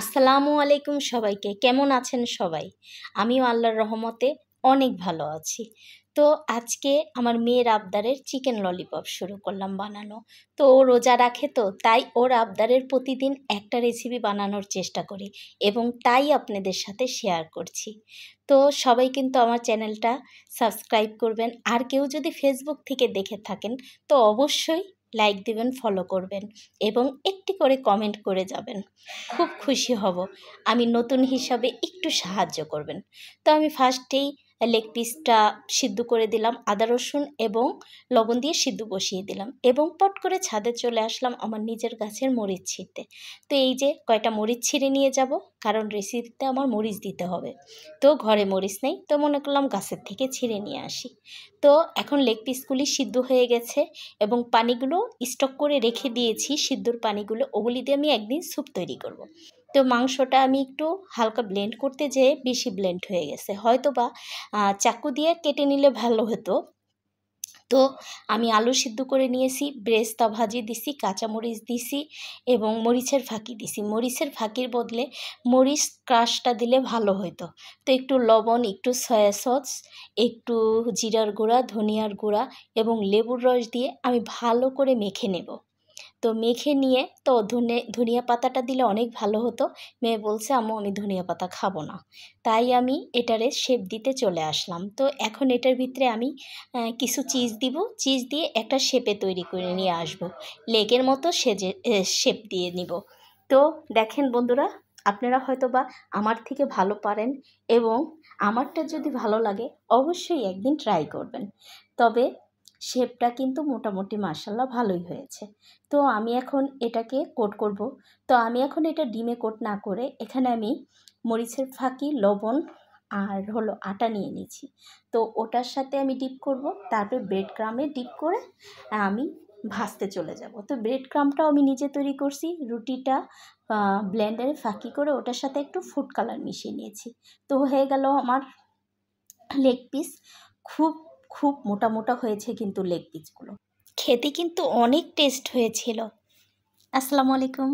আসসালামু আলাইকুম সবাইকে কেমন আছেন সবাই আমিও আল্লাহর রহমতে অনেক ভালো আছি তো আজকে আমার মেয়ের আবদারের চিকেন ললিপপ শুরু করলাম বানানো তো ও রোজা রাখে তো তাই ওর আবদারের প্রতিদিন একটা রেসিপি বানানোর চেষ্টা করি এবং তাই আপনাদের সাথে শেয়ার করছি তো সবাই কিন্তু আমার চ্যানেলটা সাবস্ক্রাইব করবেন আর কেউ যদি ফেসবুক থেকে দেখে থাকেন তো অবশ্যই লাইক দেবেন ফলো করবেন এবং একটি করে কমেন্ট করে যাবেন খুব খুশি হব আমি নতুন হিসাবে একটু সাহায্য করবেন তো আমি ফার্স্টেই লেগ পিসটা সিদ্ধ করে দিলাম আদা রসুন এবং লবণ দিয়ে সিদ্ধ বসিয়ে দিলাম এবং পট করে ছাদে চলে আসলাম আমার নিজের গাছের মরিচ ছিঁড়তে তো এই যে কয়টা মরিচ ছিঁড়ে নিয়ে যাব কারণ রেসিপিতে আমার মরিচ দিতে হবে তো ঘরে মরিচ নেই তো মনে করলাম গাছের থেকে ছিঁড়ে নিয়ে আসি তো এখন লেগ পিসগুলি সিদ্ধ হয়ে গেছে এবং পানিগুলো স্টক করে রেখে দিয়েছি সিদ্ধর পানিগুলো ওগুলি দিয়ে আমি একদিন স্যুপ তৈরি করব। তো মাংসটা আমি একটু হালকা ব্লেন্ড করতে যেয়ে বেশি ব্লেন্ড হয়ে গেছে হয়তো বা চাকু দিয়ে কেটে নিলে ভালো হতো তো আমি আলু সিদ্ধ করে নিয়েছি ব্রেস্তা ভাজি দিছি কাঁচামরিচ দিছি এবং মরিচের ফাঁকি দিছি মরিচের ফাঁকির বদলে মরিচ ক্রাশটা দিলে ভালো হতো তো একটু লবণ একটু সয়া সস একটু জিরার গুঁড়া ধনিয়ার গুঁড়া এবং লেবুর রস দিয়ে আমি ভালো করে মেখে নেব তো মেখে নিয়ে তো ধনে ধনিয়া পাতাটা দিলে অনেক ভালো হতো মেয়ে বলছে আম্মু আমি ধনিয়া পাতা খাবো না তাই আমি এটারে শেপ দিতে চলে আসলাম তো এখন এটার ভিতরে আমি কিছু চিজ দিব চিজ দিয়ে একটা শেপে তৈরি করে নিয়ে আসব। লেগের মতো সেজে শেপ দিয়ে নিব তো দেখেন বন্ধুরা আপনারা হয়তো বা আমার থেকে ভালো পারেন এবং আমারটা যদি ভালো লাগে অবশ্যই একদিন ট্রাই করবেন তবে শেপটা কিন্তু মোটামুটি মার্শাল্লাহ ভালোই হয়েছে তো আমি এখন এটাকে কোট করব তো আমি এখন এটা ডিমে কোট না করে এখানে আমি মরিচের ফাঁকি লবণ আর হলো আটা নিয়ে নিয়েছি তো ওটার সাথে আমি ডিপ করব তারপরে ব্রেড ক্রামে ডিপ করে আমি ভাজতে চলে যাব তো ব্রেড ক্রামটাও আমি নিজে তৈরি করছি রুটিটা ব্ল্যান্ডারে ফাঁকি করে ওটার সাথে একটু ফুড কালার মিশিয়ে নিয়েছি তো হয়ে গেল আমার লেগ পিস খুব খুব মোটা মোটা হয়েছে কিন্তু লেগ পিসগুলো খেতে কিন্তু অনেক টেস্ট হয়েছিল আসসালামু আলাইকুম